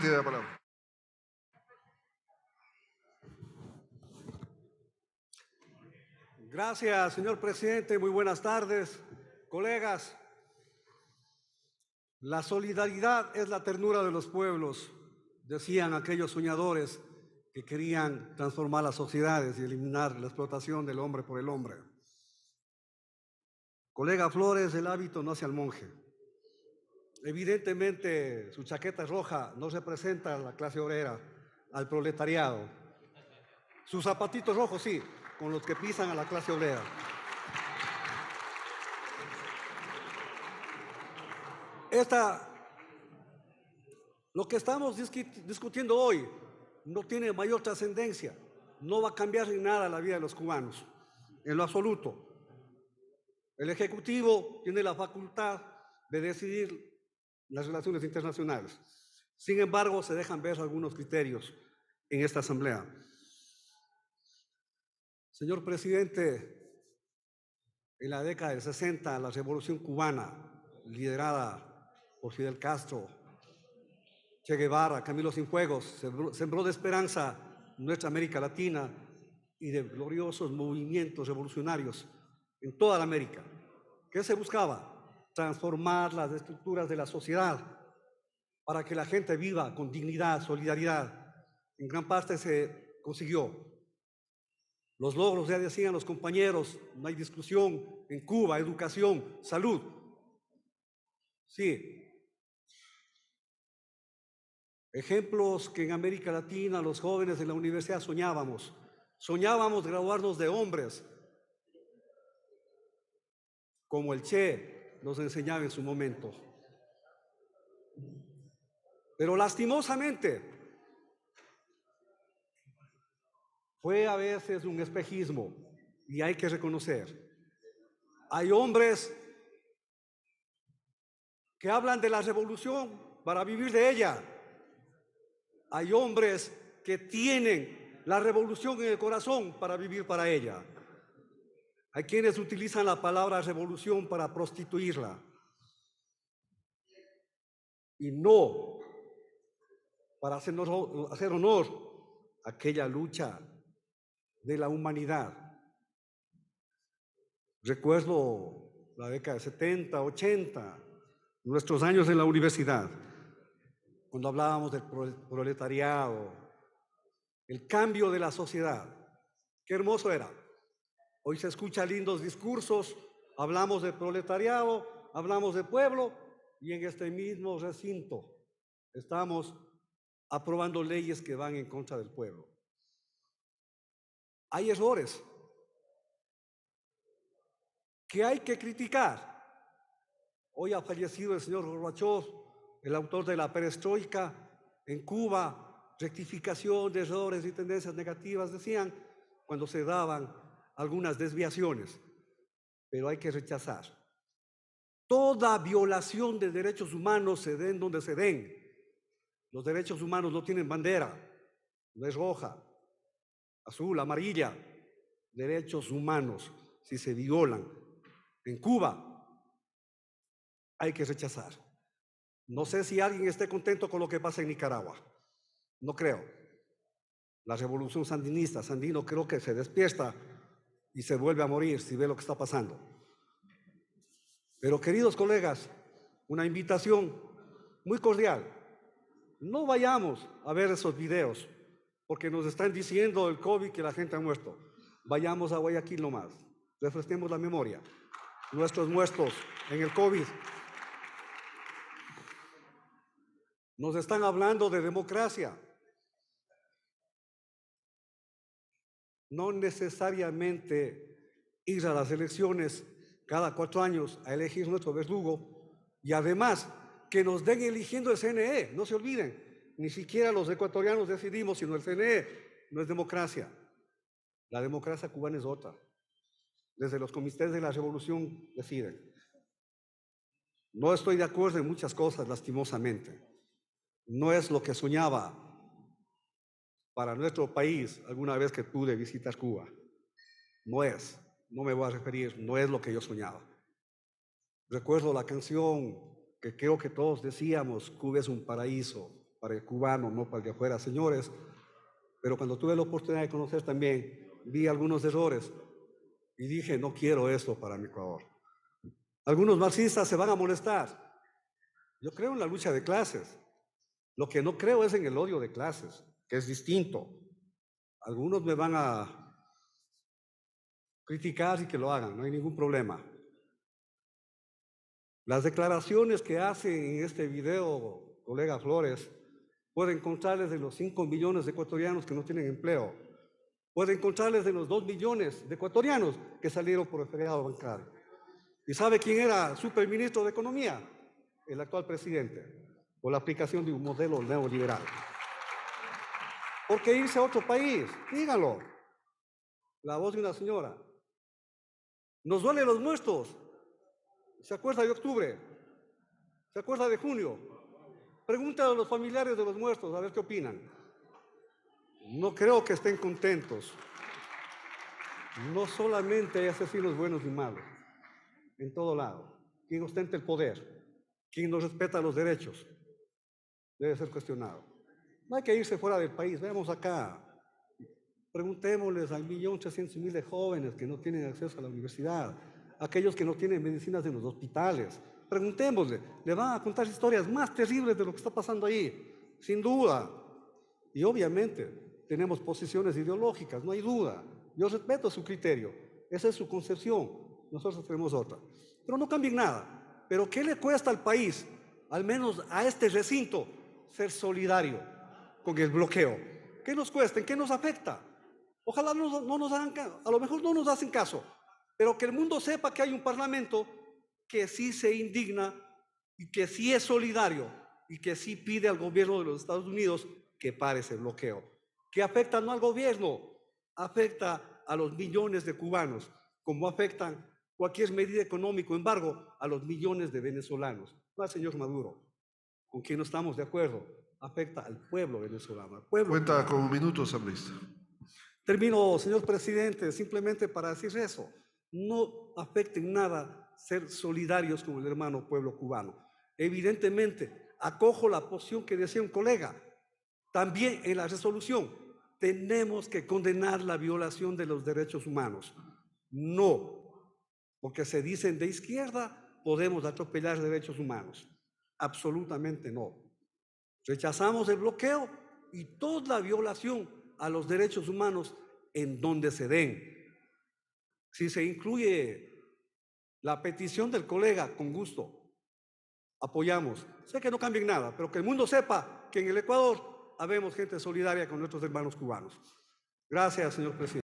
tiene la palabra. Gracias, señor presidente. Muy buenas tardes, colegas. La solidaridad es la ternura de los pueblos, decían aquellos soñadores que querían transformar las sociedades y eliminar la explotación del hombre por el hombre. Colega Flores, el hábito no hace al monje. Evidentemente, su chaqueta roja no representa a la clase obrera, al proletariado. Sus zapatitos rojos sí, con los que pisan a la clase obrera. Esta, lo que estamos discutiendo hoy no tiene mayor trascendencia, no va a cambiar ni nada la vida de los cubanos, en lo absoluto. El Ejecutivo tiene la facultad de decidir las relaciones internacionales. Sin embargo, se dejan ver algunos criterios en esta asamblea. Señor presidente, en la década del 60, la revolución cubana, liderada por Fidel Castro, Che Guevara, Camilo Cienfuegos, sembró de esperanza nuestra América Latina y de gloriosos movimientos revolucionarios en toda la América. ¿Qué se buscaba? transformar las estructuras de la sociedad para que la gente viva con dignidad, solidaridad. En gran parte se consiguió. Los logros, ya decían los compañeros, no hay discusión, en Cuba, educación, salud. Sí. Ejemplos que en América Latina los jóvenes de la universidad soñábamos. Soñábamos graduarnos de hombres, como el Che, nos enseñaba en su momento. Pero lastimosamente fue a veces un espejismo y hay que reconocer. Hay hombres que hablan de la revolución para vivir de ella. Hay hombres que tienen la revolución en el corazón para vivir para ella. Hay quienes utilizan la palabra revolución para prostituirla. Y no para hacernos, hacer honor a aquella lucha de la humanidad. Recuerdo la década de 70, 80, nuestros años en la universidad, cuando hablábamos del proletariado, el cambio de la sociedad. Qué hermoso era. Hoy se escuchan lindos discursos, hablamos de proletariado, hablamos de pueblo y en este mismo recinto estamos aprobando leyes que van en contra del pueblo. Hay errores que hay que criticar. Hoy ha fallecido el señor Gorbachov, el autor de la perestroika en Cuba, rectificación de errores y tendencias negativas, decían, cuando se daban algunas desviaciones, pero hay que rechazar. Toda violación de derechos humanos se den donde se den. Los derechos humanos no tienen bandera, no es roja, azul, amarilla. Derechos humanos, si se violan en Cuba, hay que rechazar. No sé si alguien esté contento con lo que pasa en Nicaragua. No creo. La revolución sandinista, Sandino creo que se despierta y se vuelve a morir si ve lo que está pasando. Pero queridos colegas, una invitación muy cordial. No vayamos a ver esos videos porque nos están diciendo el COVID que la gente ha muerto. Vayamos a Guayaquil nomás. Refresquemos la memoria. Nuestros muertos en el COVID. Nos están hablando de democracia. no necesariamente ir a las elecciones cada cuatro años a elegir nuestro verdugo y además que nos den eligiendo el CNE, no se olviden, ni siquiera los ecuatorianos decidimos, sino el CNE, no es democracia. La democracia cubana es otra. Desde los comités de la revolución deciden. No estoy de acuerdo en muchas cosas, lastimosamente. No es lo que soñaba para nuestro país alguna vez que pude visitar Cuba. No es, no me voy a referir, no es lo que yo soñaba. Recuerdo la canción que creo que todos decíamos, Cuba es un paraíso para el cubano, no para el de afuera, señores. Pero cuando tuve la oportunidad de conocer también, vi algunos errores y dije, no quiero esto para mi Ecuador. Algunos marxistas se van a molestar. Yo creo en la lucha de clases. Lo que no creo es en el odio de clases que es distinto. Algunos me van a criticar y que lo hagan, no hay ningún problema. Las declaraciones que hace en este video, colega Flores, pueden encontrarles de los 5 millones de ecuatorianos que no tienen empleo, puede encontrarles de los 2 millones de ecuatorianos que salieron por el feriado bancario. ¿Y sabe quién era superministro de Economía? El actual presidente, por la aplicación de un modelo neoliberal. ¿Por qué irse a otro país, dígalo. La voz de una señora. Nos duelen los muertos. ¿Se acuerda de octubre? ¿Se acuerda de junio? Pregúntale a los familiares de los muertos a ver qué opinan. No creo que estén contentos. No solamente hay asesinos buenos y malos, en todo lado. Quien ostenta el poder, quien no respeta los derechos, debe ser cuestionado. No hay que irse fuera del país, veamos acá. Preguntémosles al millón ochocientos mil de jóvenes que no tienen acceso a la universidad, aquellos que no tienen medicinas en los hospitales. Preguntémosle, le van a contar historias más terribles de lo que está pasando ahí, sin duda. Y obviamente tenemos posiciones ideológicas, no hay duda. Yo respeto su criterio, esa es su concepción, nosotros tenemos otra. Pero no cambien nada. Pero ¿qué le cuesta al país, al menos a este recinto, ser solidario? con el bloqueo. ¿Qué nos cuesta? qué nos afecta? Ojalá no, nos hagan caso, a lo mejor no nos hacen caso, pero que el mundo sepa que hay un parlamento que sí se indigna y que sí es solidario y que sí pide al gobierno de los Estados Unidos que pare ese bloqueo, que afecta no al gobierno, afecta a los millones de cubanos, como afectan cualquier medida económica, embargo, a los millones de venezolanos. No señor Maduro, con quien no estamos de acuerdo, afecta al pueblo venezolano. Cuenta con un minuto, Termino, señor presidente, simplemente para decir eso. No afecten nada ser solidarios con el hermano pueblo cubano. Evidentemente, acojo la posición que decía un colega. También en la resolución tenemos que condenar la violación de los derechos humanos. No, porque se dicen de izquierda podemos atropellar derechos humanos. Absolutamente no. Rechazamos el bloqueo y toda la violación a los derechos humanos en donde se den. Si se incluye la petición del colega, con gusto, apoyamos. Sé que no cambien nada, pero que el mundo sepa que en el Ecuador habemos gente solidaria con nuestros hermanos cubanos. Gracias, señor presidente.